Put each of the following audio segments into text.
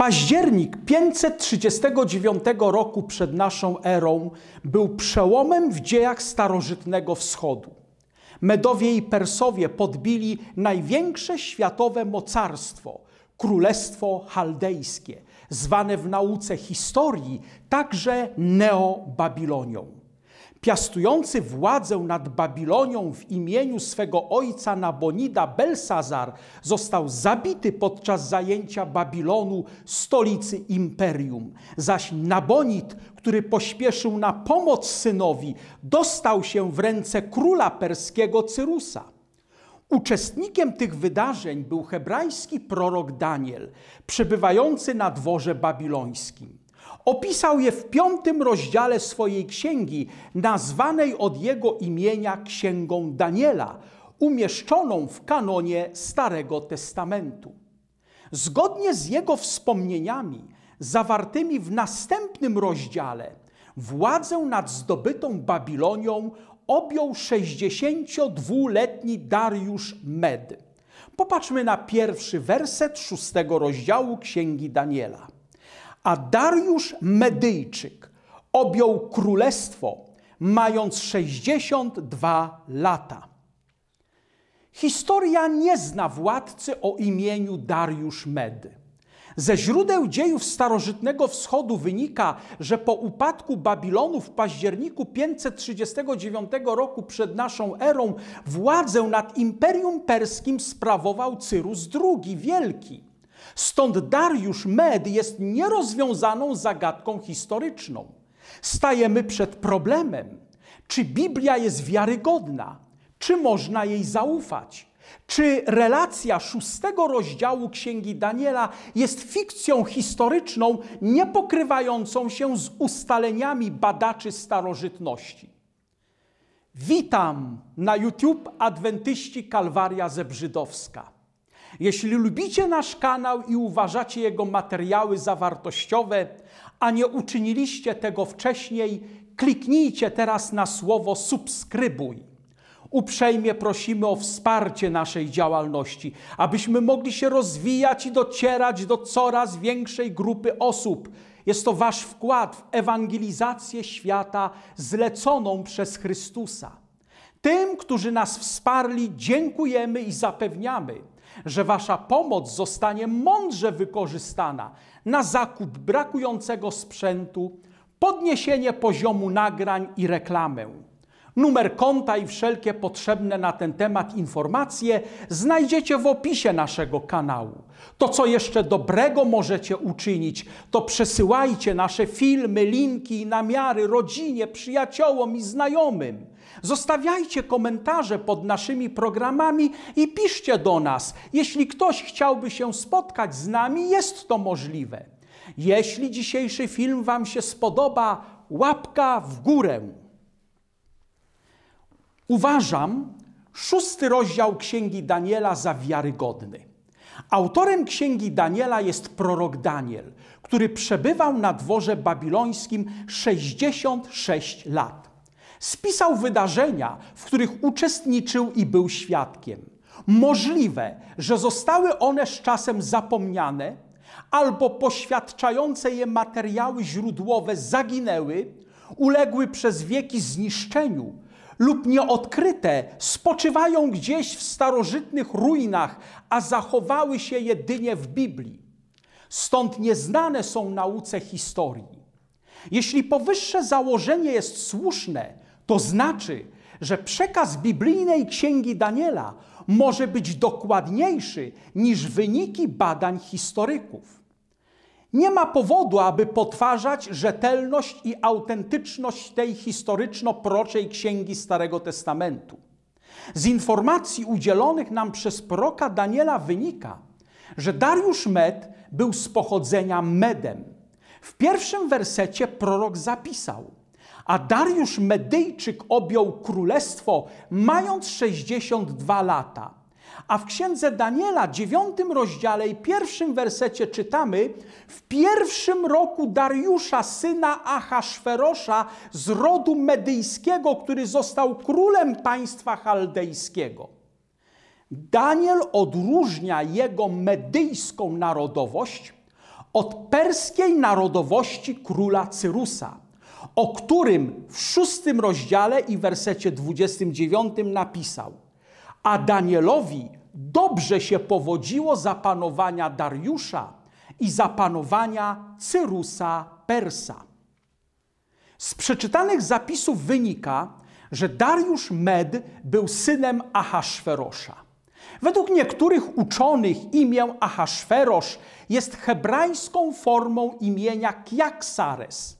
Październik 539 roku przed naszą erą był przełomem w dziejach starożytnego wschodu. Medowie i Persowie podbili największe światowe mocarstwo Królestwo Chaldejskie, zwane w nauce historii także Neobabilonią. Piastujący władzę nad Babilonią w imieniu swego ojca Nabonida Belsazar został zabity podczas zajęcia Babilonu, stolicy imperium. Zaś Nabonid, który pośpieszył na pomoc synowi, dostał się w ręce króla perskiego Cyrusa. Uczestnikiem tych wydarzeń był hebrajski prorok Daniel, przebywający na dworze babilońskim. Opisał je w piątym rozdziale swojej księgi, nazwanej od jego imienia Księgą Daniela, umieszczoną w kanonie Starego Testamentu. Zgodnie z jego wspomnieniami, zawartymi w następnym rozdziale, władzę nad zdobytą Babilonią objął 62-letni Dariusz Med. Popatrzmy na pierwszy werset szóstego rozdziału Księgi Daniela. A Dariusz Medyjczyk objął królestwo, mając 62 lata. Historia nie zna władcy o imieniu Dariusz Medy. Ze źródeł dziejów starożytnego wschodu wynika, że po upadku Babilonu w październiku 539 roku przed naszą erą władzę nad Imperium Perskim sprawował Cyrus II Wielki. Stąd Dariusz Med jest nierozwiązaną zagadką historyczną. Stajemy przed problemem, czy Biblia jest wiarygodna, czy można jej zaufać. Czy relacja szóstego rozdziału Księgi Daniela jest fikcją historyczną, niepokrywającą się z ustaleniami badaczy starożytności? Witam na YouTube Adwentyści Kalwaria Zebrzydowska. Jeśli lubicie nasz kanał i uważacie jego materiały za wartościowe, a nie uczyniliście tego wcześniej, kliknijcie teraz na słowo subskrybuj. Uprzejmie prosimy o wsparcie naszej działalności, abyśmy mogli się rozwijać i docierać do coraz większej grupy osób. Jest to Wasz wkład w ewangelizację świata zleconą przez Chrystusa. Tym, którzy nas wsparli, dziękujemy i zapewniamy, że wasza pomoc zostanie mądrze wykorzystana na zakup brakującego sprzętu, podniesienie poziomu nagrań i reklamę. Numer konta i wszelkie potrzebne na ten temat informacje znajdziecie w opisie naszego kanału. To, co jeszcze dobrego możecie uczynić, to przesyłajcie nasze filmy, linki i namiary rodzinie, przyjaciołom i znajomym. Zostawiajcie komentarze pod naszymi programami i piszcie do nas. Jeśli ktoś chciałby się spotkać z nami, jest to możliwe. Jeśli dzisiejszy film Wam się spodoba, łapka w górę. Uważam szósty rozdział Księgi Daniela za wiarygodny. Autorem Księgi Daniela jest prorok Daniel, który przebywał na dworze babilońskim 66 lat. Spisał wydarzenia, w których uczestniczył i był świadkiem. Możliwe, że zostały one z czasem zapomniane, albo poświadczające je materiały źródłowe zaginęły, uległy przez wieki zniszczeniu lub nieodkryte spoczywają gdzieś w starożytnych ruinach, a zachowały się jedynie w Biblii. Stąd nieznane są nauce historii. Jeśli powyższe założenie jest słuszne, to znaczy, że przekaz biblijnej księgi Daniela może być dokładniejszy niż wyniki badań historyków. Nie ma powodu, aby potwarzać rzetelność i autentyczność tej historyczno-proczej księgi Starego Testamentu. Z informacji udzielonych nam przez proroka Daniela wynika, że Dariusz Med był z pochodzenia Medem. W pierwszym wersecie prorok zapisał – a Dariusz Medyjczyk objął królestwo, mając 62 lata. A w księdze Daniela, dziewiątym rozdziale i pierwszym wersecie czytamy: W pierwszym roku Dariusza, syna Ahaszferosza z rodu medyjskiego, który został królem państwa chaldejskiego. Daniel odróżnia jego medyjską narodowość od perskiej narodowości króla Cyrusa o którym w szóstym rozdziale i wersecie 29 napisał: A Danielowi dobrze się powodziło zapanowania Dariusza i zapanowania Cyrusa Persa. Z przeczytanych zapisów wynika, że Dariusz Med był synem Ahasferosza. Według niektórych uczonych imię Ahasferosz jest hebrajską formą imienia Kiaksares –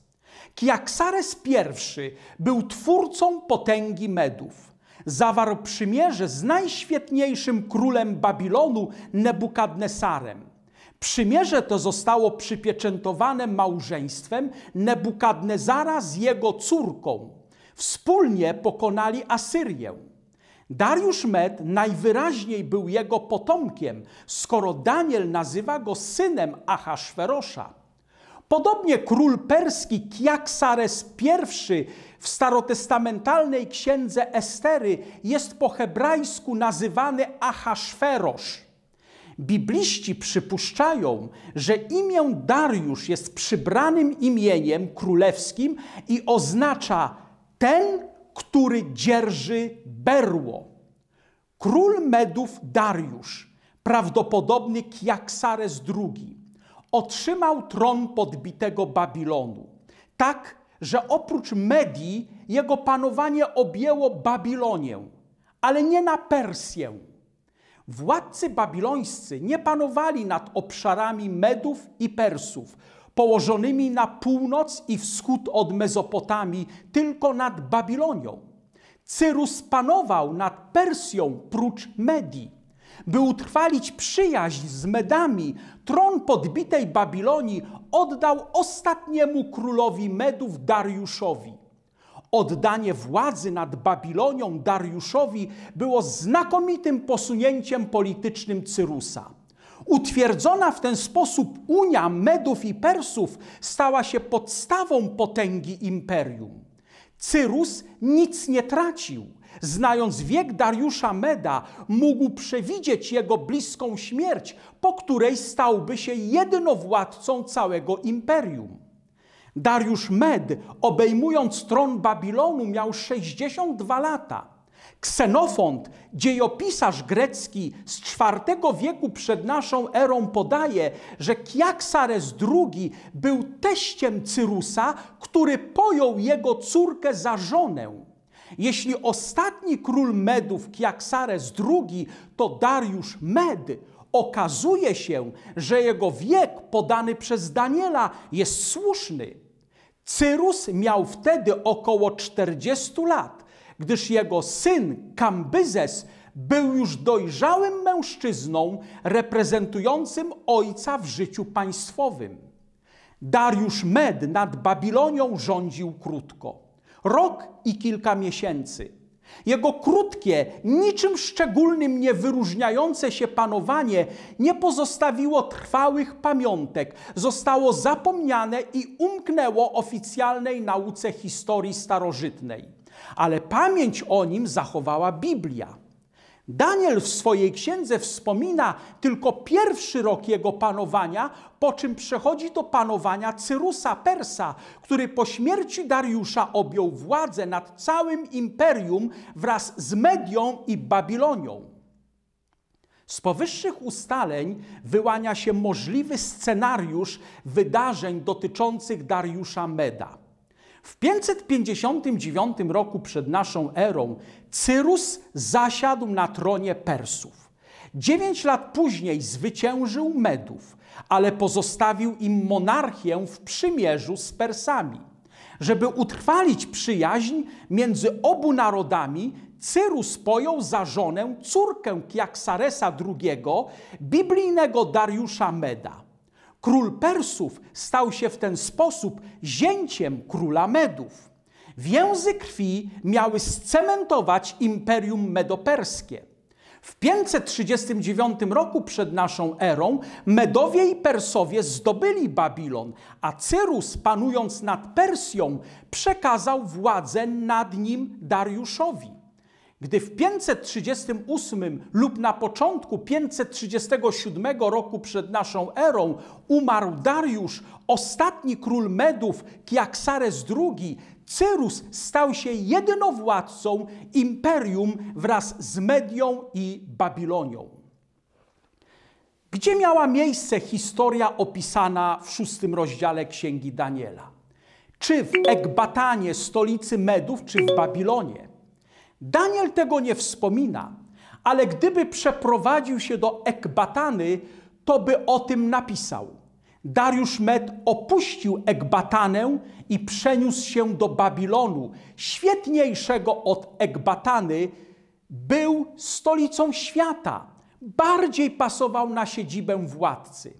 Kiaksares I był twórcą potęgi Medów. Zawarł przymierze z najświetniejszym królem Babilonu, Nebukadnesarem. Przymierze to zostało przypieczętowane małżeństwem Nebukadnezara z jego córką. Wspólnie pokonali Asyrię. Dariusz Med najwyraźniej był jego potomkiem, skoro Daniel nazywa go synem Ahasferosza. Podobnie król perski Kiaksares I w starotestamentalnej księdze Estery jest po hebrajsku nazywany Ahasferosz. Bibliści przypuszczają, że imię Dariusz jest przybranym imieniem królewskim i oznacza ten, który dzierży berło. Król Medów Dariusz, prawdopodobny Kiaksares II otrzymał tron podbitego Babilonu. Tak, że oprócz Medii jego panowanie objęło Babilonię, ale nie na Persję. Władcy babilońscy nie panowali nad obszarami Medów i Persów, położonymi na północ i wschód od Mezopotamii, tylko nad Babilonią. Cyrus panował nad Persją prócz Medii. By utrwalić przyjaźń z Medami, tron podbitej Babilonii oddał ostatniemu królowi Medów Dariuszowi. Oddanie władzy nad Babilonią Dariuszowi było znakomitym posunięciem politycznym Cyrusa. Utwierdzona w ten sposób Unia Medów i Persów stała się podstawą potęgi imperium. Cyrus nic nie tracił Znając wiek Dariusza Meda, mógł przewidzieć jego bliską śmierć, po której stałby się jednowładcą całego imperium. Dariusz Med, obejmując tron Babilonu, miał 62 lata. Ksenofont, dziejopisarz grecki z IV wieku przed naszą erą podaje, że Kiaksares II był teściem Cyrusa, który pojął jego córkę za żonę. Jeśli ostatni król Medów, Kiaksares II, to Dariusz Medy, okazuje się, że jego wiek podany przez Daniela jest słuszny. Cyrus miał wtedy około 40 lat, gdyż jego syn Kambyzes był już dojrzałym mężczyzną reprezentującym ojca w życiu państwowym. Dariusz Med nad Babilonią rządził krótko. Rok i kilka miesięcy. Jego krótkie, niczym szczególnym nie wyróżniające się panowanie nie pozostawiło trwałych pamiątek, zostało zapomniane i umknęło oficjalnej nauce historii starożytnej. Ale pamięć o nim zachowała Biblia. Daniel w swojej księdze wspomina tylko pierwszy rok jego panowania, po czym przechodzi do panowania Cyrusa Persa, który po śmierci Dariusza objął władzę nad całym imperium wraz z Medią i Babilonią. Z powyższych ustaleń wyłania się możliwy scenariusz wydarzeń dotyczących Dariusza Meda. W 559 roku przed naszą erą Cyrus zasiadł na tronie Persów. Dziewięć lat później zwyciężył Medów, ale pozostawił im monarchię w przymierzu z Persami. Żeby utrwalić przyjaźń między obu narodami, Cyrus pojął za żonę córkę Kiaksaresa II, biblijnego Dariusza Meda. Król Persów stał się w ten sposób zięciem króla Medów. Więzy krwi miały scementować imperium medoperskie. W 539 roku przed naszą erą Medowie i Persowie zdobyli Babilon, a Cyrus, panując nad Persją, przekazał władzę nad nim Dariuszowi. Gdy w 538 lub na początku 537 roku przed naszą erą umarł Dariusz, ostatni król Medów, Kiaksares II, Cyrus stał się jedynowładcą imperium wraz z Medią i Babilonią. Gdzie miała miejsce historia opisana w szóstym rozdziale Księgi Daniela? Czy w Ekbatanie, stolicy Medów, czy w Babilonie? Daniel tego nie wspomina, ale gdyby przeprowadził się do Ekbatany, to by o tym napisał. Dariusz Med opuścił Ekbatanę i przeniósł się do Babilonu, świetniejszego od Ekbatany, był stolicą świata, bardziej pasował na siedzibę władcy.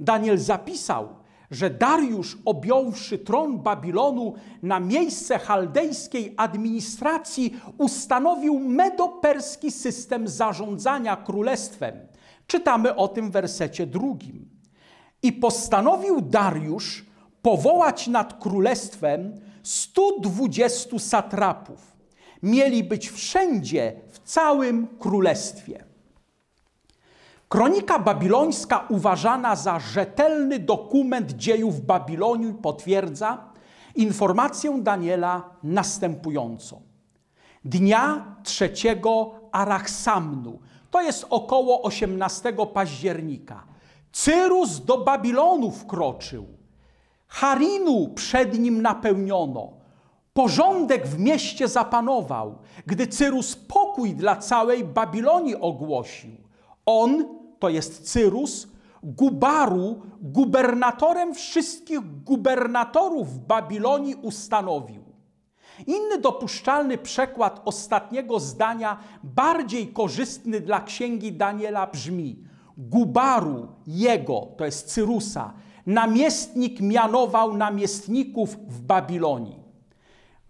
Daniel zapisał, że Dariusz, objąwszy tron Babilonu na miejsce chaldejskiej administracji, ustanowił medoperski system zarządzania królestwem. Czytamy o tym w wersecie drugim. I postanowił Dariusz powołać nad królestwem 120 satrapów. Mieli być wszędzie, w całym królestwie. Kronika babilońska uważana za rzetelny dokument dziejów Babilonii potwierdza informację Daniela następującą. Dnia trzeciego Arachsamnu, to jest około 18 października, Cyrus do Babilonu wkroczył. Harinu przed nim napełniono. Porządek w mieście zapanował, gdy Cyrus pokój dla całej Babilonii ogłosił. On to jest Cyrus, Gubaru, gubernatorem wszystkich gubernatorów w Babilonii ustanowił. Inny dopuszczalny przekład ostatniego zdania, bardziej korzystny dla księgi Daniela, brzmi: Gubaru, jego, to jest Cyrusa, namiestnik mianował namiestników w Babilonii.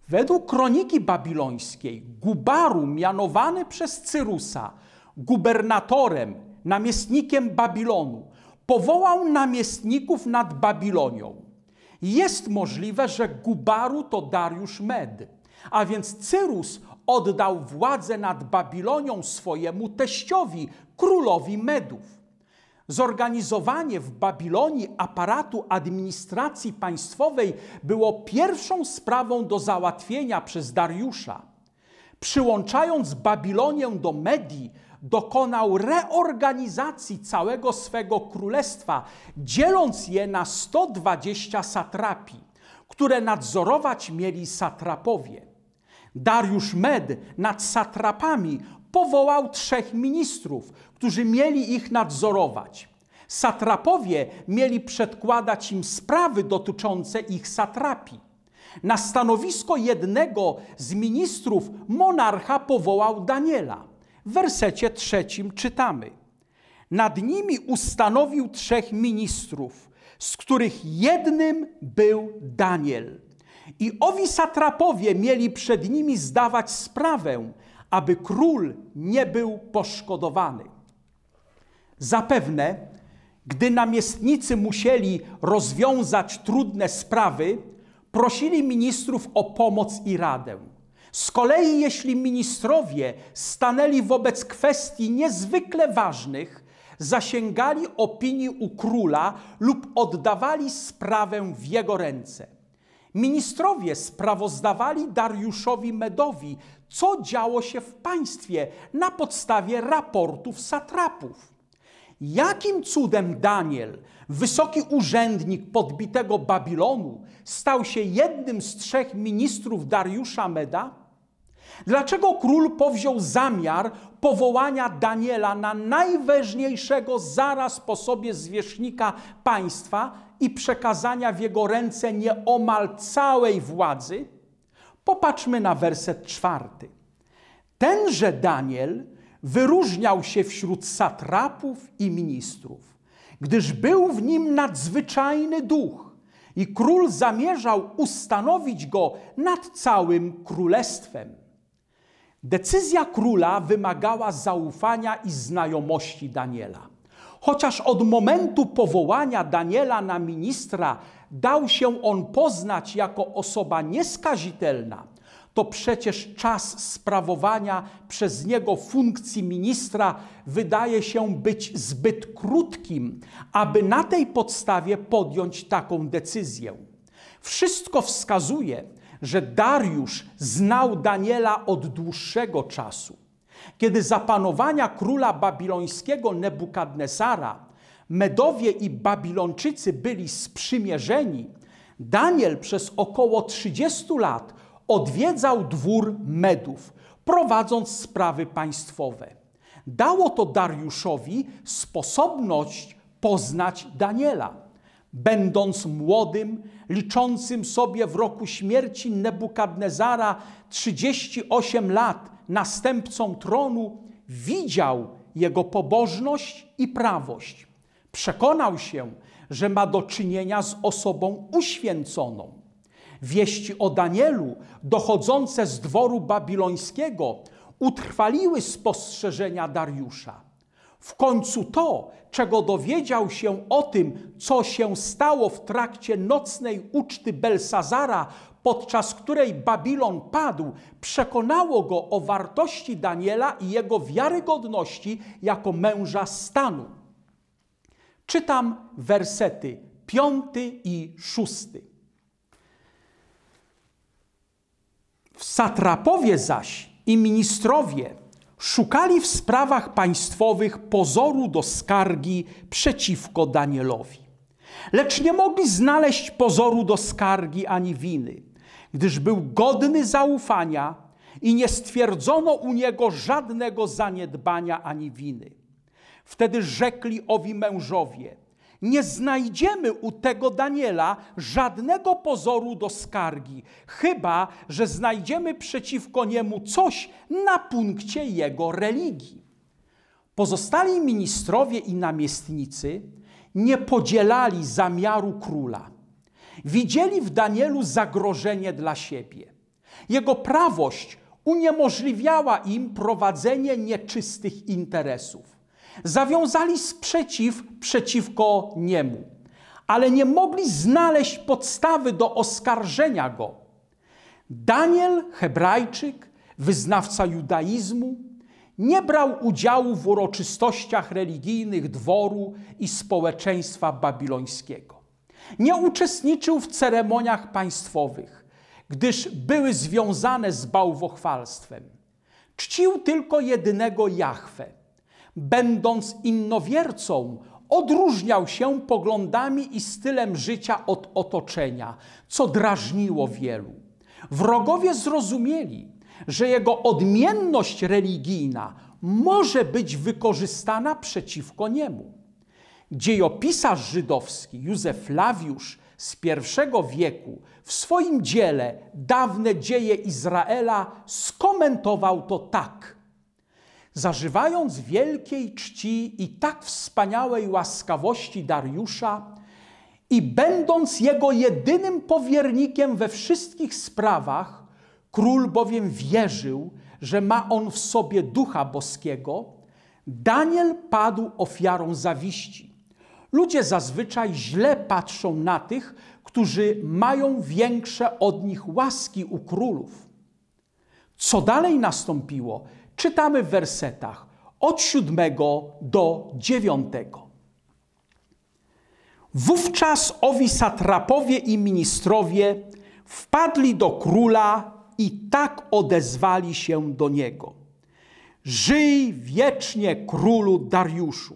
Według kroniki babilońskiej, Gubaru, mianowany przez Cyrusa, gubernatorem, namiestnikiem Babilonu. Powołał namiestników nad Babilonią. Jest możliwe, że Gubaru to Dariusz Med, a więc Cyrus oddał władzę nad Babilonią swojemu teściowi, królowi Medów. Zorganizowanie w Babilonii aparatu administracji państwowej było pierwszą sprawą do załatwienia przez Dariusza. Przyłączając Babilonię do Medii, dokonał reorganizacji całego swego królestwa, dzieląc je na 120 satrapi, które nadzorować mieli satrapowie. Dariusz Med nad satrapami powołał trzech ministrów, którzy mieli ich nadzorować. Satrapowie mieli przedkładać im sprawy dotyczące ich satrapi. Na stanowisko jednego z ministrów monarcha powołał Daniela w wersecie trzecim czytamy: Nad nimi ustanowił trzech ministrów, z których jednym był Daniel. I owi satrapowie mieli przed nimi zdawać sprawę, aby król nie był poszkodowany. Zapewne, gdy namiestnicy musieli rozwiązać trudne sprawy, prosili ministrów o pomoc i radę. Z kolei, jeśli ministrowie stanęli wobec kwestii niezwykle ważnych, zasięgali opinii u króla lub oddawali sprawę w jego ręce. Ministrowie sprawozdawali Dariuszowi Medowi, co działo się w państwie na podstawie raportów satrapów. Jakim cudem Daniel, wysoki urzędnik podbitego Babilonu, stał się jednym z trzech ministrów Dariusza Meda? Dlaczego król powziął zamiar powołania Daniela na najważniejszego zaraz po sobie zwierzchnika państwa i przekazania w jego ręce nieomal całej władzy? Popatrzmy na werset czwarty. Tenże Daniel wyróżniał się wśród satrapów i ministrów, gdyż był w nim nadzwyczajny duch i król zamierzał ustanowić go nad całym królestwem. Decyzja króla wymagała zaufania i znajomości Daniela. Chociaż od momentu powołania Daniela na ministra dał się on poznać jako osoba nieskazitelna, to przecież czas sprawowania przez niego funkcji ministra wydaje się być zbyt krótkim, aby na tej podstawie podjąć taką decyzję. Wszystko wskazuje, że Dariusz znał Daniela od dłuższego czasu. Kiedy zapanowania króla babilońskiego Nebukadnesara Medowie i Babilończycy byli sprzymierzeni, Daniel przez około 30 lat odwiedzał dwór Medów, prowadząc sprawy państwowe. Dało to Dariuszowi sposobność poznać Daniela. Będąc młodym, liczącym sobie w roku śmierci Nebukadnezara 38 lat następcą tronu, widział jego pobożność i prawość. Przekonał się, że ma do czynienia z osobą uświęconą. Wieści o Danielu dochodzące z dworu babilońskiego utrwaliły spostrzeżenia Dariusza. W końcu to, czego dowiedział się o tym, co się stało w trakcie nocnej uczty Belsazara, podczas której Babilon padł, przekonało go o wartości Daniela i jego wiarygodności jako męża stanu. Czytam wersety piąty i szósty. Satrapowie zaś i ministrowie szukali w sprawach państwowych pozoru do skargi przeciwko Danielowi. Lecz nie mogli znaleźć pozoru do skargi ani winy, gdyż był godny zaufania i nie stwierdzono u niego żadnego zaniedbania ani winy. Wtedy rzekli owi mężowie – nie znajdziemy u tego Daniela żadnego pozoru do skargi, chyba że znajdziemy przeciwko niemu coś na punkcie jego religii. Pozostali ministrowie i namiestnicy nie podzielali zamiaru króla. Widzieli w Danielu zagrożenie dla siebie. Jego prawość uniemożliwiała im prowadzenie nieczystych interesów. Zawiązali sprzeciw przeciwko niemu, ale nie mogli znaleźć podstawy do oskarżenia go. Daniel, Hebrajczyk, wyznawca judaizmu, nie brał udziału w uroczystościach religijnych dworu i społeczeństwa babilońskiego. Nie uczestniczył w ceremoniach państwowych, gdyż były związane z bałwochwalstwem. Czcił tylko jedynego Jahwe będąc innowiercą, odróżniał się poglądami i stylem życia od otoczenia, co drażniło wielu. Wrogowie zrozumieli, że jego odmienność religijna może być wykorzystana przeciwko niemu. Dziejopisarz żydowski Józef Lawiusz z I wieku w swoim dziele Dawne dzieje Izraela skomentował to tak – Zażywając wielkiej czci i tak wspaniałej łaskawości Dariusza i będąc jego jedynym powiernikiem we wszystkich sprawach, król bowiem wierzył, że ma on w sobie ducha boskiego, Daniel padł ofiarą zawiści. Ludzie zazwyczaj źle patrzą na tych, którzy mają większe od nich łaski u królów. Co dalej nastąpiło? Czytamy w wersetach od siódmego do dziewiątego. Wówczas owi satrapowie i ministrowie wpadli do króla i tak odezwali się do niego. Żyj wiecznie królu Dariuszu.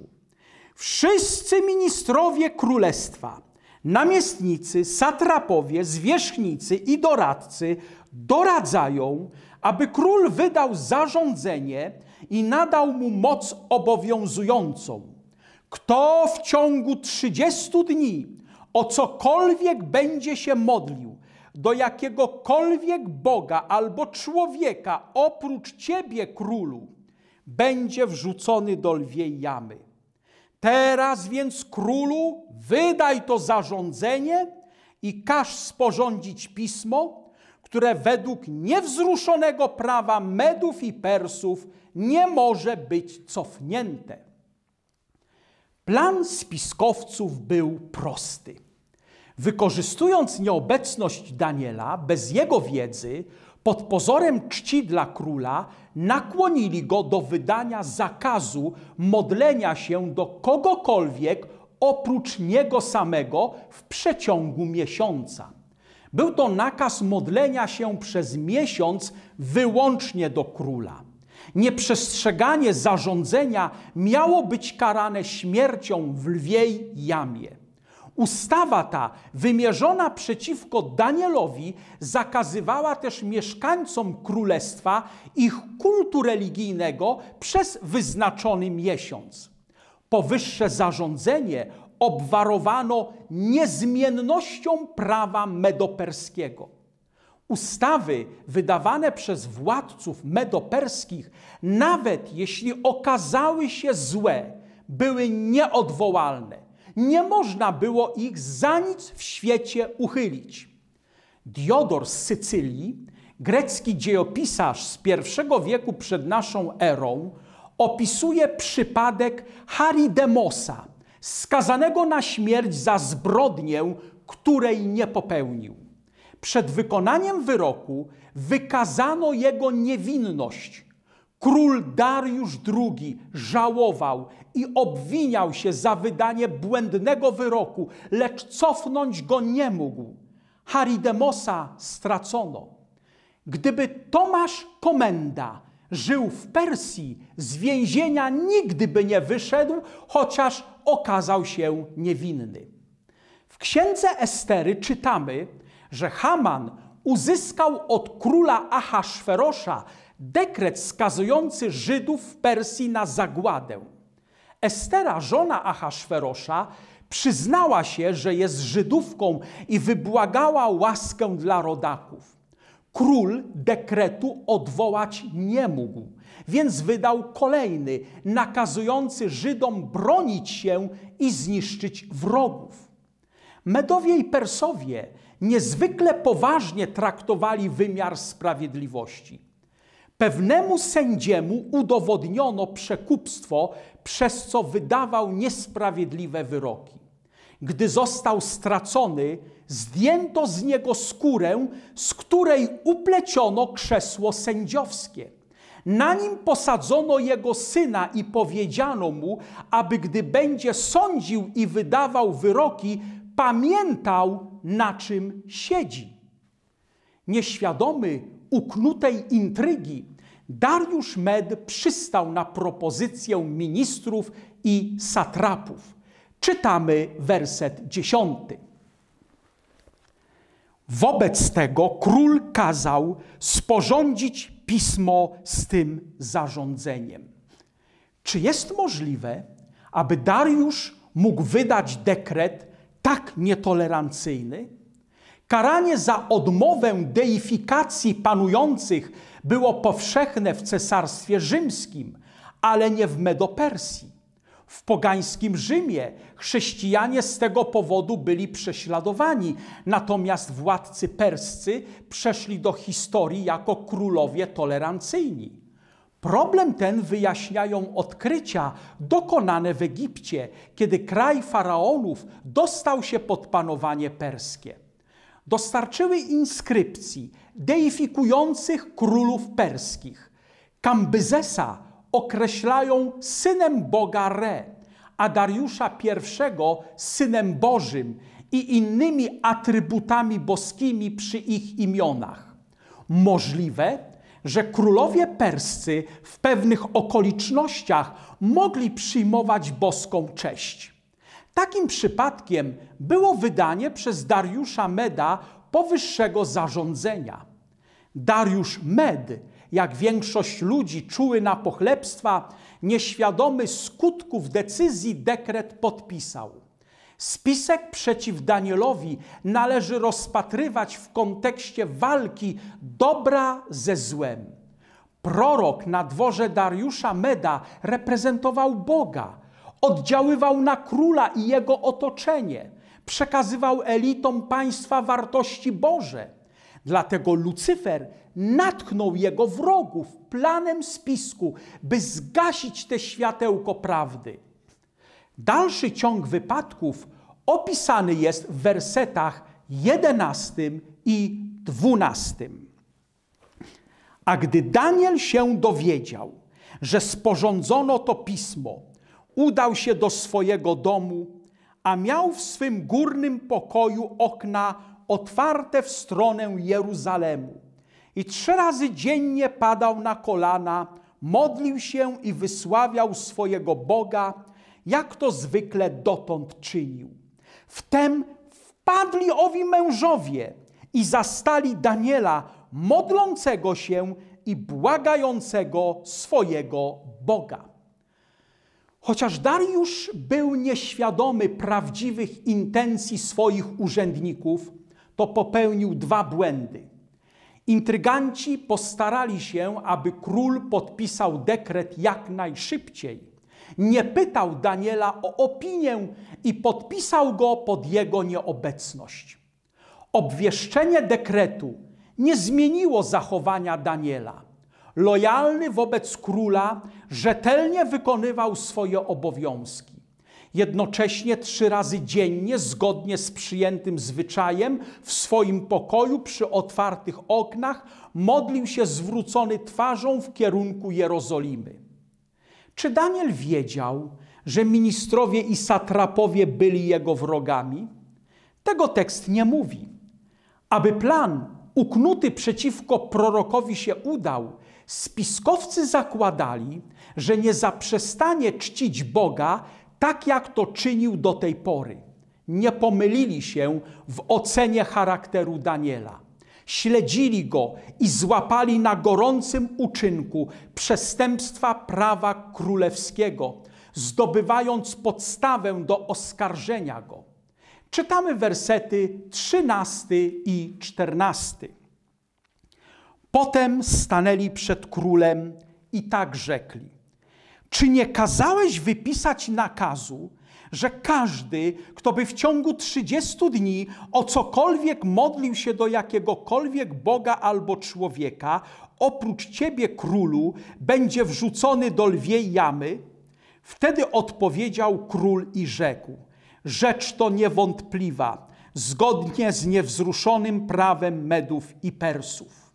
Wszyscy ministrowie królestwa, namiestnicy, satrapowie, zwierzchnicy i doradcy doradzają, aby król wydał zarządzenie i nadał mu moc obowiązującą. Kto w ciągu 30 dni o cokolwiek będzie się modlił, do jakiegokolwiek Boga albo człowieka oprócz ciebie, królu, będzie wrzucony do lwiej jamy. Teraz więc, królu, wydaj to zarządzenie i każ sporządzić pismo, które według niewzruszonego prawa Medów i Persów nie może być cofnięte. Plan spiskowców był prosty. Wykorzystując nieobecność Daniela bez jego wiedzy, pod pozorem czci dla króla, nakłonili go do wydania zakazu modlenia się do kogokolwiek oprócz niego samego w przeciągu miesiąca. Był to nakaz modlenia się przez miesiąc wyłącznie do króla. Nieprzestrzeganie zarządzenia miało być karane śmiercią w lwiej jamie. Ustawa ta, wymierzona przeciwko Danielowi, zakazywała też mieszkańcom królestwa ich kultu religijnego przez wyznaczony miesiąc. Powyższe zarządzenie obwarowano niezmiennością prawa medoperskiego. Ustawy wydawane przez władców medoperskich, nawet jeśli okazały się złe, były nieodwołalne. Nie można było ich za nic w świecie uchylić. Diodor z Sycylii, grecki dziejopisarz z I wieku przed naszą erą, opisuje przypadek Haridemosa, skazanego na śmierć za zbrodnię, której nie popełnił. Przed wykonaniem wyroku wykazano jego niewinność. Król Dariusz II żałował i obwiniał się za wydanie błędnego wyroku, lecz cofnąć go nie mógł. Haridemosa stracono. Gdyby Tomasz Komenda żył w Persji, z więzienia nigdy by nie wyszedł, chociaż okazał się niewinny. W księdze Estery czytamy, że Haman uzyskał od króla Ahasferosza dekret skazujący Żydów w Persji na zagładę. Estera, żona Ahasferosza, przyznała się, że jest Żydówką i wybłagała łaskę dla rodaków. Król dekretu odwołać nie mógł więc wydał kolejny, nakazujący Żydom bronić się i zniszczyć wrogów. Medowie i Persowie niezwykle poważnie traktowali wymiar sprawiedliwości. Pewnemu sędziemu udowodniono przekupstwo, przez co wydawał niesprawiedliwe wyroki. Gdy został stracony, zdjęto z niego skórę, z której upleciono krzesło sędziowskie. Na nim posadzono jego syna i powiedziano mu, aby gdy będzie sądził i wydawał wyroki, pamiętał, na czym siedzi. Nieświadomy uknutej intrygi, Dariusz Med przystał na propozycję ministrów i satrapów. Czytamy werset dziesiąty. Wobec tego król kazał sporządzić pismo z tym zarządzeniem. Czy jest możliwe, aby Dariusz mógł wydać dekret tak nietolerancyjny? Karanie za odmowę deifikacji panujących było powszechne w Cesarstwie Rzymskim, ale nie w Medopersji w pogańskim Rzymie. Chrześcijanie z tego powodu byli prześladowani, natomiast władcy perscy przeszli do historii jako królowie tolerancyjni. Problem ten wyjaśniają odkrycia dokonane w Egipcie, kiedy kraj faraonów dostał się pod panowanie perskie. Dostarczyły inskrypcji deifikujących królów perskich. Kambyzesa, określają synem Boga Re, a Dariusza I synem Bożym i innymi atrybutami boskimi przy ich imionach. Możliwe, że królowie perscy w pewnych okolicznościach mogli przyjmować boską cześć. Takim przypadkiem było wydanie przez Dariusza Meda powyższego zarządzenia. Dariusz Med jak większość ludzi, czuły na pochlebstwa, nieświadomy skutków decyzji dekret podpisał. Spisek przeciw Danielowi należy rozpatrywać w kontekście walki dobra ze złem. Prorok na dworze Dariusza Meda reprezentował Boga, oddziaływał na króla i jego otoczenie, przekazywał elitom państwa wartości Boże Dlatego Lucyfer natknął jego wrogów planem spisku, by zgasić te światełko prawdy. Dalszy ciąg wypadków opisany jest w wersetach 11 i 12. A gdy Daniel się dowiedział, że sporządzono to pismo, udał się do swojego domu, a miał w swym górnym pokoju okna otwarte w stronę Jeruzalemu. I trzy razy dziennie padał na kolana, modlił się i wysławiał swojego Boga, jak to zwykle dotąd czynił. Wtem wpadli owi mężowie i zastali Daniela modlącego się i błagającego swojego Boga. Chociaż Dariusz był nieświadomy prawdziwych intencji swoich urzędników, to popełnił dwa błędy. Intryganci postarali się, aby król podpisał dekret jak najszybciej. Nie pytał Daniela o opinię i podpisał go pod jego nieobecność. Obwieszczenie dekretu nie zmieniło zachowania Daniela. Lojalny wobec króla rzetelnie wykonywał swoje obowiązki Jednocześnie trzy razy dziennie, zgodnie z przyjętym zwyczajem, w swoim pokoju przy otwartych oknach modlił się zwrócony twarzą w kierunku Jerozolimy. Czy Daniel wiedział, że ministrowie i satrapowie byli jego wrogami? Tego tekst nie mówi. Aby plan uknuty przeciwko prorokowi się udał, spiskowcy zakładali, że nie zaprzestanie czcić Boga tak jak to czynił do tej pory. Nie pomylili się w ocenie charakteru Daniela. Śledzili go i złapali na gorącym uczynku przestępstwa prawa królewskiego, zdobywając podstawę do oskarżenia go. Czytamy wersety 13 i 14. Potem stanęli przed królem i tak rzekli czy nie kazałeś wypisać nakazu, że każdy, kto by w ciągu 30 dni o cokolwiek modlił się do jakiegokolwiek Boga albo człowieka, oprócz ciebie, królu, będzie wrzucony do lwiej jamy? Wtedy odpowiedział król i rzekł: Rzecz to niewątpliwa, zgodnie z niewzruszonym prawem Medów i Persów.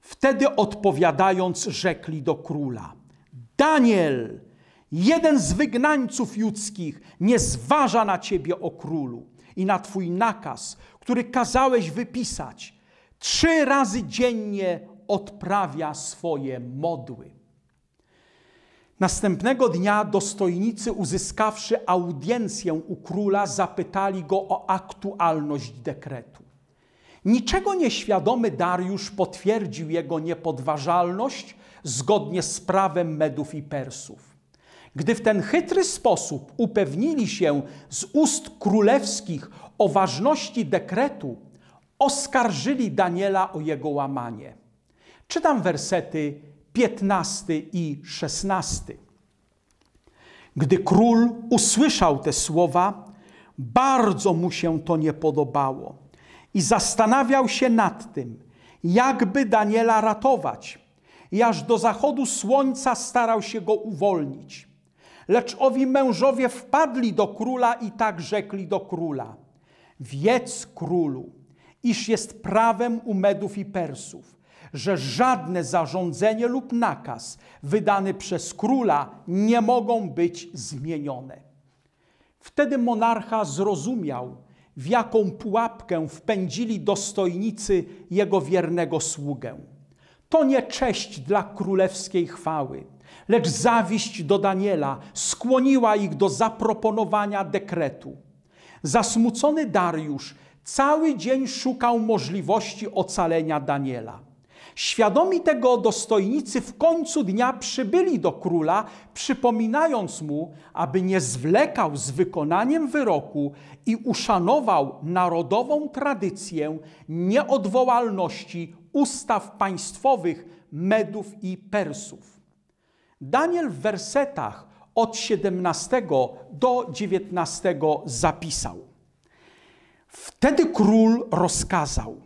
Wtedy odpowiadając, rzekli do króla: Daniel, jeden z wygnańców judzkich, nie zważa na ciebie, o królu, i na twój nakaz, który kazałeś wypisać. Trzy razy dziennie odprawia swoje modły. Następnego dnia dostojnicy, uzyskawszy audiencję u króla, zapytali go o aktualność dekretu. Niczego nieświadomy Dariusz potwierdził jego niepodważalność zgodnie z prawem Medów i Persów. Gdy w ten chytry sposób upewnili się z ust królewskich o ważności dekretu, oskarżyli Daniela o jego łamanie. Czytam wersety 15 i 16. Gdy król usłyszał te słowa, bardzo mu się to nie podobało i zastanawiał się nad tym, jakby Daniela ratować i aż do zachodu słońca starał się go uwolnić. Lecz owi mężowie wpadli do króla i tak rzekli do króla: Wiedz królu, iż jest prawem u Medów i Persów, że żadne zarządzenie lub nakaz wydany przez króla nie mogą być zmienione. Wtedy monarcha zrozumiał, w jaką pułapkę wpędzili dostojnicy jego wiernego sługę to nie cześć dla królewskiej chwały, lecz zawiść do Daniela skłoniła ich do zaproponowania dekretu. Zasmucony Dariusz cały dzień szukał możliwości ocalenia Daniela. Świadomi tego dostojnicy w końcu dnia przybyli do króla, przypominając mu, aby nie zwlekał z wykonaniem wyroku i uszanował narodową tradycję nieodwołalności ustaw państwowych Medów i Persów. Daniel w wersetach od 17 do 19 zapisał. Wtedy król rozkazał,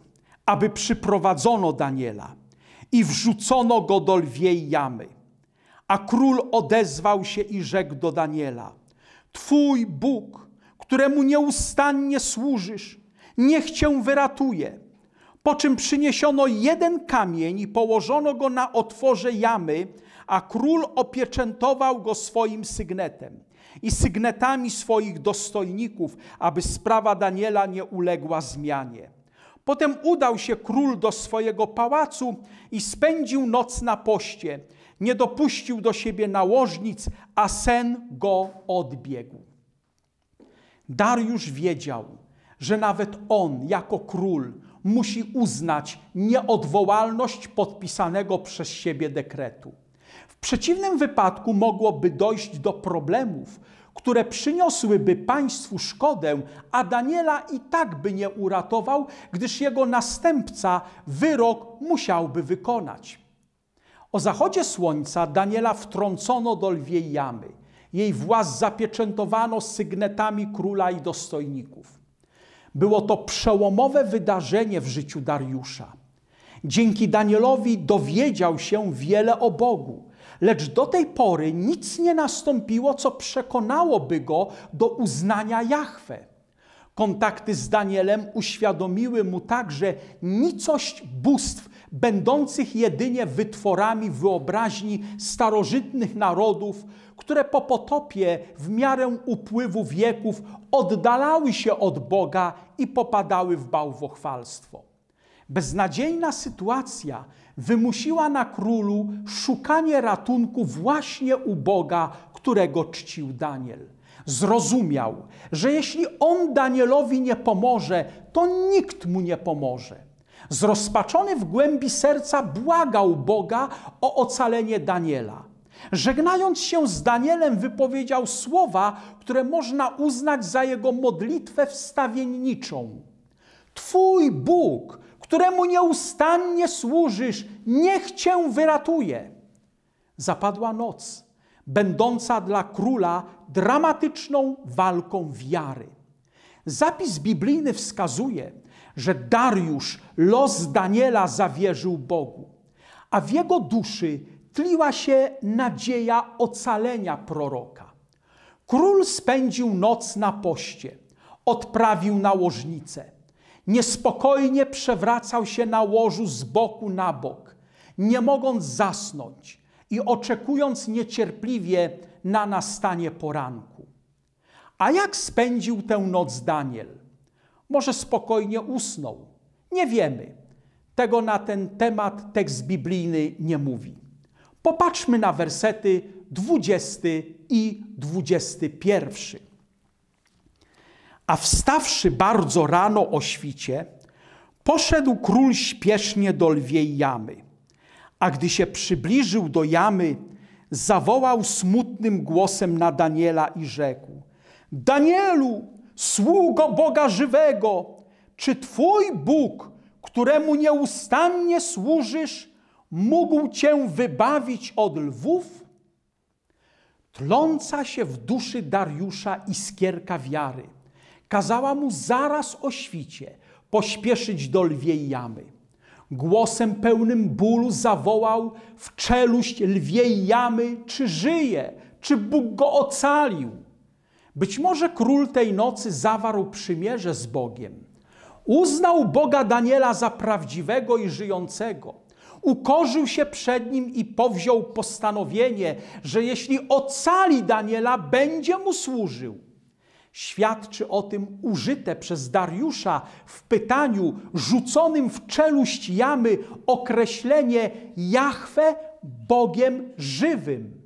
aby przyprowadzono Daniela i wrzucono go do lwiej jamy. A król odezwał się i rzekł do Daniela: Twój Bóg, któremu nieustannie służysz, niech cię wyratuje po czym przyniesiono jeden kamień i położono go na otworze jamy, a król opieczętował go swoim sygnetem i sygnetami swoich dostojników, aby sprawa Daniela nie uległa zmianie. Potem udał się król do swojego pałacu i spędził noc na poście. Nie dopuścił do siebie nałożnic, a sen go odbiegł. Dariusz wiedział, że nawet on, jako król, musi uznać nieodwołalność podpisanego przez siebie dekretu. W przeciwnym wypadku mogłoby dojść do problemów, które przyniosłyby państwu szkodę, a Daniela i tak by nie uratował, gdyż jego następca wyrok musiałby wykonać. O zachodzie słońca Daniela wtrącono do lwiej jamy. Jej włas zapieczętowano sygnetami króla i dostojników. Było to przełomowe wydarzenie w życiu Dariusza. Dzięki Danielowi dowiedział się wiele o Bogu, lecz do tej pory nic nie nastąpiło, co przekonałoby go do uznania Jahwe. Kontakty z Danielem uświadomiły mu także nicość bóstw, będących jedynie wytworami wyobraźni starożytnych narodów, które po potopie w miarę upływu wieków oddalały się od Boga i popadały w bałwochwalstwo. Beznadziejna sytuacja wymusiła na królu szukanie ratunku właśnie u Boga, którego czcił Daniel. Zrozumiał, że jeśli on Danielowi nie pomoże, to nikt mu nie pomoże. Zrozpaczony w głębi serca błagał Boga o ocalenie Daniela. Żegnając się z Danielem, wypowiedział słowa, które można uznać za jego modlitwę wstawienniczą. Twój Bóg, któremu nieustannie służysz, niech cię wyratuje. Zapadła noc, będąca dla króla dramatyczną walką wiary. Zapis biblijny wskazuje, że Dariusz los Daniela zawierzył Bogu, a w jego duszy tliła się nadzieja ocalenia proroka. Król spędził noc na poście, odprawił nałożnicę. Niespokojnie przewracał się na łożu z boku na bok, nie mogąc zasnąć i oczekując niecierpliwie na nastanie poranku. A jak spędził tę noc Daniel? Może spokojnie usnął. Nie wiemy. Tego na ten temat tekst biblijny nie mówi. Popatrzmy na wersety 20 i 21. A wstawszy bardzo rano o świcie, poszedł król śpiesznie do lwiej jamy. A gdy się przybliżył do jamy, zawołał smutnym głosem na Daniela i rzekł: Danielu, sługo Boga żywego, czy twój Bóg, któremu nieustannie służysz, mógł cię wybawić od lwów? Tląca się w duszy Dariusza iskierka wiary. Kazała mu zaraz o świcie pośpieszyć do lwiej jamy. Głosem pełnym bólu zawołał w czeluść lwiej jamy, czy żyje, czy Bóg go ocalił. Być może król tej nocy zawarł przymierze z Bogiem. Uznał Boga Daniela za prawdziwego i żyjącego Ukorzył się przed nim i powziął postanowienie, że jeśli ocali Daniela, będzie mu służył. Świadczy o tym użyte przez Dariusza w pytaniu rzuconym w czeluść jamy określenie Jahwe Bogiem żywym.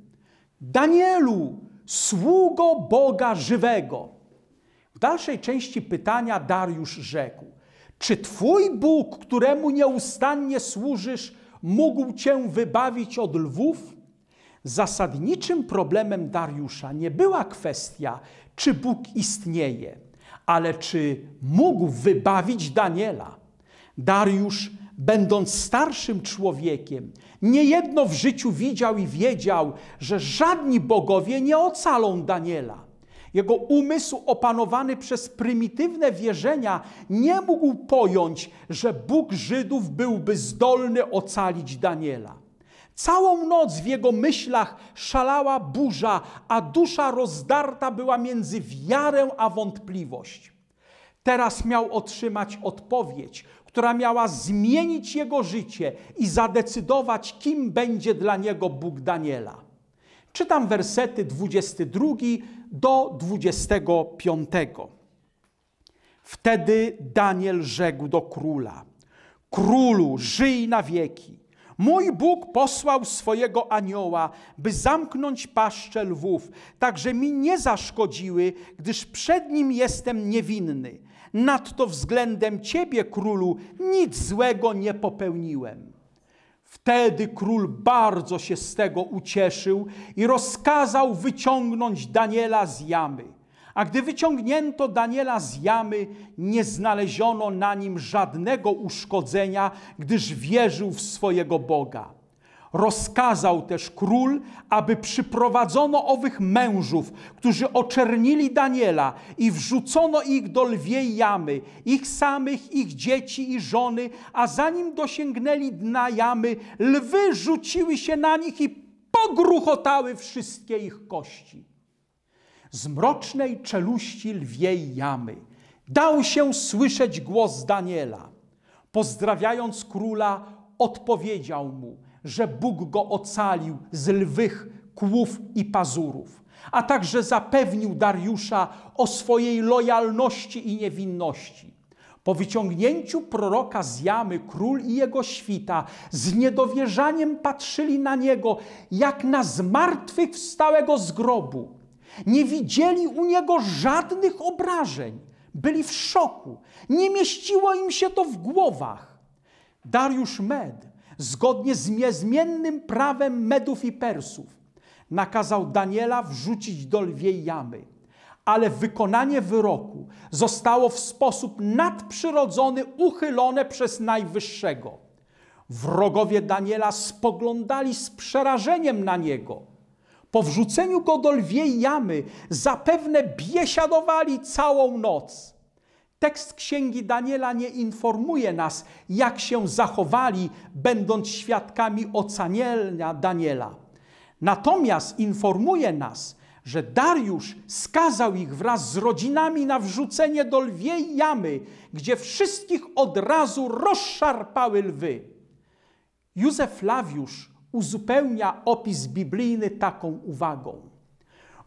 Danielu, sługo Boga żywego. W dalszej części pytania Dariusz rzekł: Czy Twój Bóg, któremu nieustannie służysz, mógł cię wybawić od lwów? Zasadniczym problemem Dariusza nie była kwestia, czy Bóg istnieje, ale czy mógł wybawić Daniela. Dariusz, będąc starszym człowiekiem, niejedno w życiu widział i wiedział, że żadni bogowie nie ocalą Daniela. Jego umysł opanowany przez prymitywne wierzenia nie mógł pojąć, że Bóg Żydów byłby zdolny ocalić Daniela. Całą noc w jego myślach szalała burza, a dusza rozdarta była między wiarę a wątpliwość. Teraz miał otrzymać odpowiedź, która miała zmienić jego życie i zadecydować, kim będzie dla niego Bóg Daniela. Czytam wersety 22 do 25. Wtedy Daniel rzekł do króla: Królu, żyj na wieki. Mój Bóg posłał swojego anioła, by zamknąć paszczę lwów, tak że mi nie zaszkodziły, gdyż przed nim jestem niewinny. Nadto względem ciebie, królu, nic złego nie popełniłem. Wtedy król bardzo się z tego ucieszył i rozkazał wyciągnąć Daniela z jamy. A gdy wyciągnięto Daniela z jamy, nie znaleziono na nim żadnego uszkodzenia, gdyż wierzył w swojego Boga. Rozkazał też król, aby przyprowadzono owych mężów, którzy oczernili Daniela i wrzucono ich do lwiej jamy, ich samych, ich dzieci i żony, a zanim dosięgnęli dna jamy, lwy rzuciły się na nich i pogruchotały wszystkie ich kości. Z mrocznej czeluści lwiej jamy dał się słyszeć głos Daniela. Pozdrawiając króla, odpowiedział mu – że Bóg go ocalił z lwych kłów i pazurów, a także zapewnił Dariusza o swojej lojalności i niewinności. Po wyciągnięciu proroka z jamy król i jego świta z niedowierzaniem patrzyli na niego jak na zmartwychwstałego z grobu. Nie widzieli u niego żadnych obrażeń, byli w szoku, nie mieściło im się to w głowach. Dariusz Med zgodnie z niezmiennym prawem Medów i Persów, nakazał Daniela wrzucić do lwiej jamy. Ale wykonanie wyroku zostało w sposób nadprzyrodzony uchylone przez Najwyższego. Wrogowie Daniela spoglądali z przerażeniem na niego – po wrzuceniu go do lwiej jamy zapewne biesiadowali całą noc. Tekst Księgi Daniela nie informuje nas, jak się zachowali, będąc świadkami ocanienia Daniela. Natomiast informuje nas, że Dariusz skazał ich wraz z rodzinami na wrzucenie do lwiej jamy, gdzie wszystkich od razu rozszarpały lwy. Józef Lawiusz uzupełnia opis biblijny taką uwagą.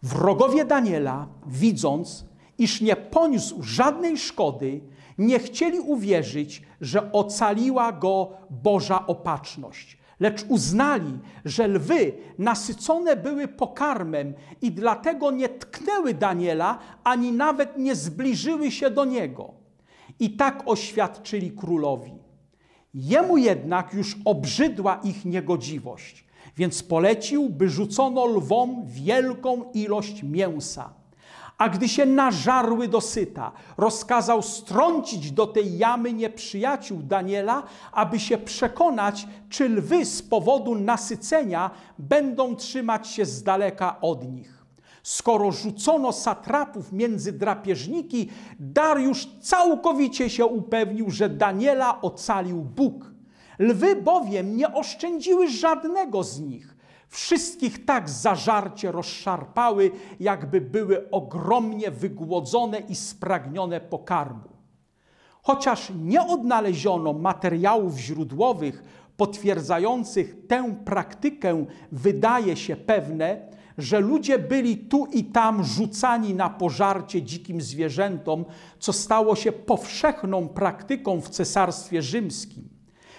Wrogowie Daniela, widząc, iż nie poniósł żadnej szkody, nie chcieli uwierzyć, że ocaliła go Boża opatrzność, lecz uznali, że lwy nasycone były pokarmem i dlatego nie tknęły Daniela, ani nawet nie zbliżyły się do niego. I tak oświadczyli królowi. Jemu jednak już obrzydła ich niegodziwość, więc polecił, by rzucono lwom wielką ilość mięsa a gdy się nażarły do syta, rozkazał strącić do tej jamy nieprzyjaciół Daniela, aby się przekonać, czy lwy z powodu nasycenia będą trzymać się z daleka od nich. Skoro rzucono satrapów między drapieżniki, Dariusz całkowicie się upewnił, że Daniela ocalił Bóg. Lwy bowiem nie oszczędziły żadnego z nich. Wszystkich tak zażarcie rozszarpały, jakby były ogromnie wygłodzone i spragnione pokarmu. Chociaż nie odnaleziono materiałów źródłowych potwierdzających tę praktykę, wydaje się pewne, że ludzie byli tu i tam rzucani na pożarcie dzikim zwierzętom, co stało się powszechną praktyką w Cesarstwie Rzymskim.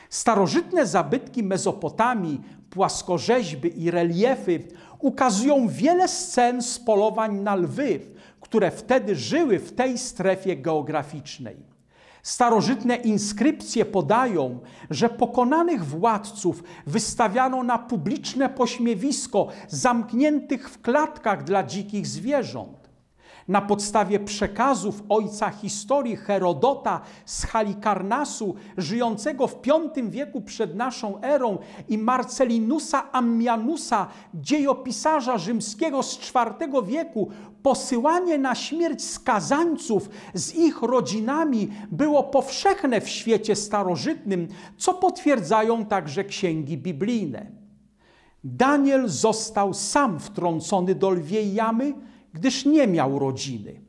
Starożytne zabytki Mezopotamii płaskorzeźby i reliefy ukazują wiele scen z polowań na lwy, które wtedy żyły w tej strefie geograficznej. Starożytne inskrypcje podają, że pokonanych władców wystawiano na publiczne pośmiewisko, zamkniętych w klatkach dla dzikich zwierząt na podstawie przekazów ojca historii Herodota z Halikarnasu, żyjącego w V wieku przed naszą erą, i Marcelinusa Ammianusa, dziejopisarza rzymskiego z IV wieku, posyłanie na śmierć skazańców z ich rodzinami było powszechne w świecie starożytnym, co potwierdzają także księgi biblijne. Daniel został sam wtrącony do lwiej jamy, gdyż nie miał rodziny.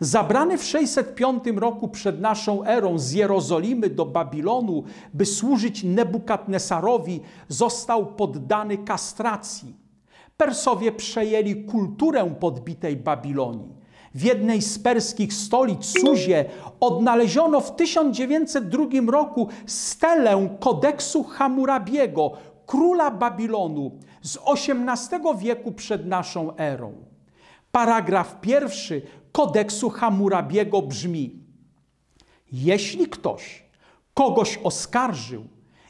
Zabrany w 605 roku przed naszą erą z Jerozolimy do Babilonu, by służyć Nebukadnesarowi, został poddany kastracji. Persowie przejęli kulturę podbitej Babilonii. W jednej z perskich stolic, Suzie, odnaleziono w 1902 roku stelę kodeksu Hammurabiego, króla Babilonu z XVIII wieku przed naszą erą. Paragraf pierwszy kodeksu Hamurabiego brzmi: Jeśli ktoś kogoś oskarżył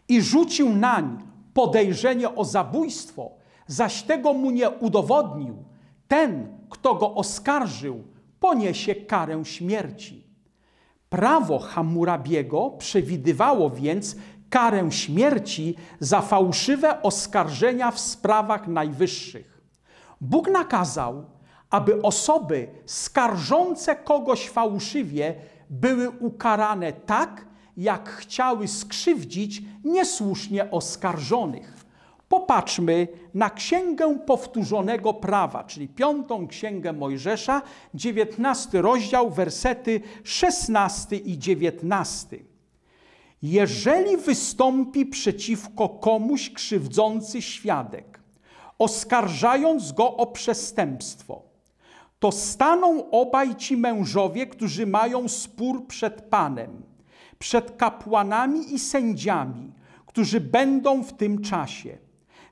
i rzucił nań podejrzenie o zabójstwo, zaś tego mu nie udowodnił, ten, kto go oskarżył, poniesie karę śmierci. Prawo Hamurabiego przewidywało więc karę śmierci za fałszywe oskarżenia w sprawach najwyższych. Bóg nakazał, aby osoby skarżące kogoś fałszywie były ukarane tak, jak chciały skrzywdzić niesłusznie oskarżonych. Popatrzmy na Księgę Powtórzonego Prawa, czyli Piątą Księgę Mojżesza, 19 rozdział, wersety 16 i 19. Jeżeli wystąpi przeciwko komuś krzywdzący świadek, oskarżając go o przestępstwo, to staną obaj ci mężowie, którzy mają spór przed Panem, przed kapłanami i sędziami, którzy będą w tym czasie.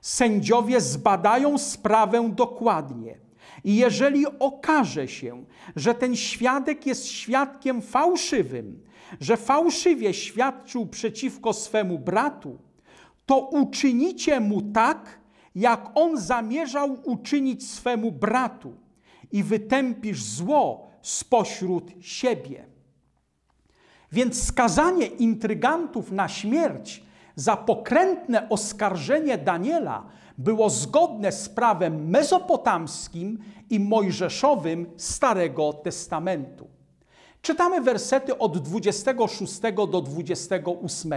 Sędziowie zbadają sprawę dokładnie. I jeżeli okaże się, że ten świadek jest świadkiem fałszywym, że fałszywie świadczył przeciwko swemu bratu, to uczynicie mu tak, jak on zamierzał uczynić swemu bratu i wytępisz zło spośród siebie. Więc skazanie intrygantów na śmierć za pokrętne oskarżenie Daniela było zgodne z prawem mezopotamskim i mojżeszowym Starego Testamentu. Czytamy wersety od 26 do 28.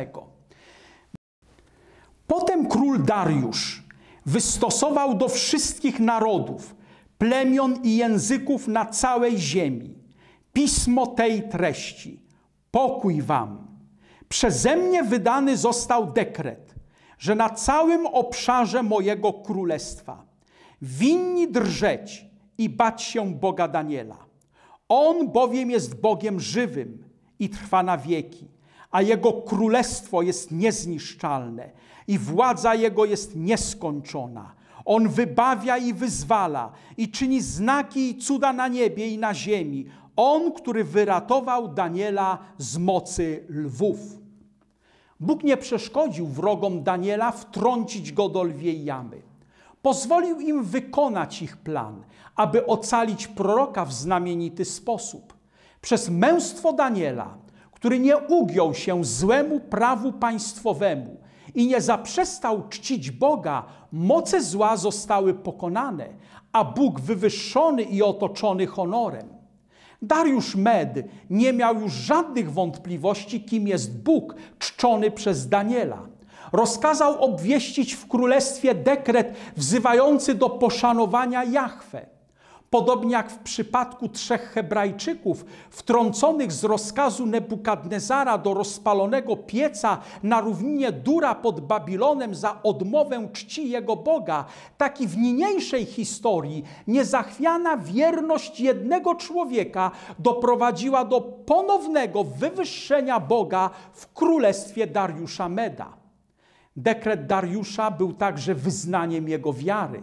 Potem król Dariusz wystosował do wszystkich narodów plemion i języków na całej ziemi. Pismo tej treści. Pokój wam. Przeze mnie wydany został dekret, że na całym obszarze mojego królestwa winni drżeć i bać się Boga Daniela. On bowiem jest Bogiem żywym i trwa na wieki, a jego królestwo jest niezniszczalne i władza jego jest nieskończona on wybawia i wyzwala i czyni znaki i cuda na niebie i na ziemi. On, który wyratował Daniela z mocy lwów. Bóg nie przeszkodził wrogom Daniela wtrącić go do lwiej jamy. Pozwolił im wykonać ich plan, aby ocalić proroka w znamienity sposób. Przez męstwo Daniela, który nie ugiął się złemu prawu państwowemu i nie zaprzestał czcić Boga, Moce zła zostały pokonane, a Bóg wywyższony i otoczony honorem. Dariusz Med nie miał już żadnych wątpliwości, kim jest Bóg czczony przez Daniela. Rozkazał obwieścić w królestwie dekret wzywający do poszanowania Jahwe. Podobnie jak w przypadku trzech Hebrajczyków, wtrąconych z rozkazu Nebukadnezara do rozpalonego pieca na równinie Dura pod Babilonem za odmowę czci jego Boga, tak i w niniejszej historii niezachwiana wierność jednego człowieka doprowadziła do ponownego wywyższenia Boga w królestwie Dariusza Meda. Dekret Dariusza był także wyznaniem jego wiary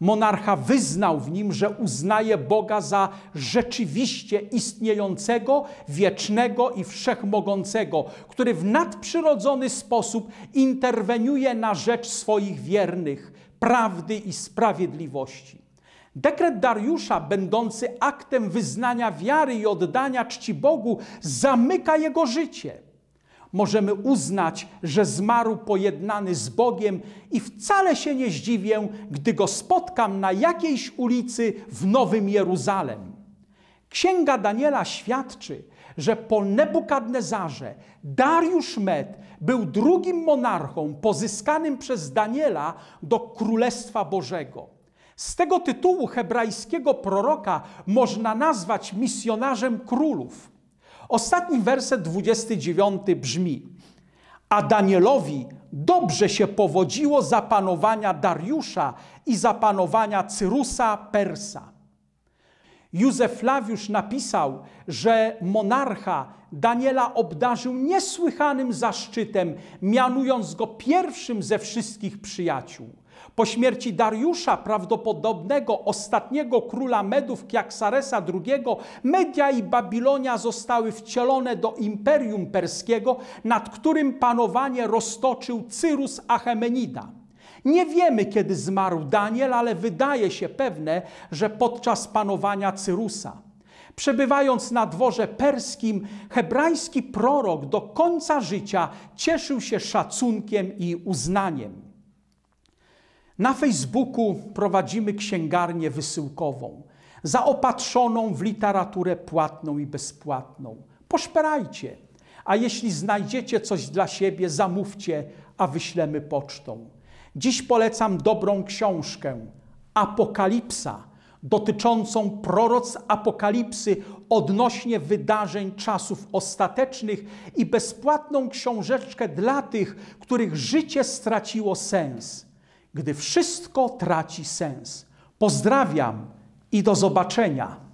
monarcha wyznał w nim, że uznaje Boga za rzeczywiście istniejącego, wiecznego i wszechmogącego, który w nadprzyrodzony sposób interweniuje na rzecz swoich wiernych, prawdy i sprawiedliwości. Dekret Dariusza, będący aktem wyznania wiary i oddania czci Bogu, zamyka jego życie możemy uznać, że zmarł pojednany z Bogiem i wcale się nie zdziwię, gdy go spotkam na jakiejś ulicy w Nowym Jeruzalem. Księga Daniela świadczy, że po Nebukadnezarze Dariusz Med był drugim monarchą pozyskanym przez Daniela do Królestwa Bożego. Z tego tytułu hebrajskiego proroka można nazwać misjonarzem królów. Ostatni werset 29 brzmi: A Danielowi dobrze się powodziło zapanowania Dariusza i zapanowania Cyrusa Persa. Józef Flawiusz napisał, że monarcha Daniela obdarzył niesłychanym zaszczytem, mianując go pierwszym ze wszystkich przyjaciół. Po śmierci Dariusza, prawdopodobnego ostatniego króla Medów Kiaksaresa II, Media i Babilonia zostały wcielone do Imperium Perskiego, nad którym panowanie roztoczył Cyrus Achemenida. Nie wiemy, kiedy zmarł Daniel, ale wydaje się pewne, że podczas panowania Cyrusa. Przebywając na dworze perskim, hebrajski prorok do końca życia cieszył się szacunkiem i uznaniem. Na Facebooku prowadzimy księgarnię wysyłkową, zaopatrzoną w literaturę płatną i bezpłatną. Poszperajcie, a jeśli znajdziecie coś dla siebie, zamówcie, a wyślemy pocztą. Dziś polecam dobrą książkę Apokalipsa dotyczącą proroc Apokalipsy odnośnie wydarzeń czasów ostatecznych i bezpłatną książeczkę dla tych, których życie straciło sens, gdy wszystko traci sens. Pozdrawiam i do zobaczenia.